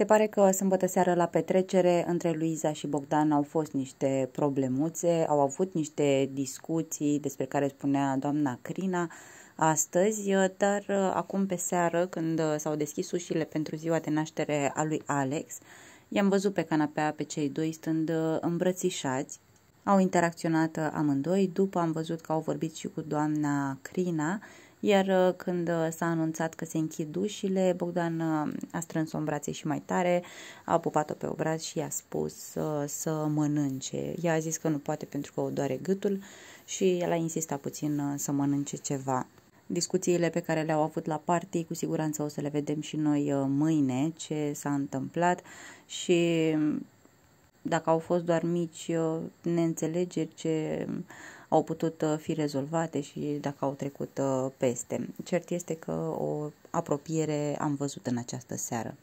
Se pare că sâmbătă seară la petrecere între Luiza și Bogdan au fost niște problemuțe, au avut niște discuții despre care spunea doamna Crina astăzi, dar uh, acum pe seară, când uh, s-au deschis ușile pentru ziua de naștere a lui Alex, i-am văzut pe canapea pe cei doi stând uh, îmbrățișați, au interacționat amândoi, după am văzut că au vorbit și cu doamna Crina iar uh, când uh, s-a anunțat că se închid ușile, Bogdan uh, a strâns-o brațe și mai tare, a pupat-o pe obraz și i-a spus să, să mănânce. Ea a zis că nu poate pentru că o doare gâtul și el a insistat puțin să mănânce ceva. Discuțiile pe care le-au avut la party, cu siguranță o să le vedem și noi mâine ce s-a întâmplat și dacă au fost doar mici uh, neînțelegeri ce au putut uh, fi rezolvate și dacă au trecut uh, peste. Cert este că o apropiere am văzut în această seară.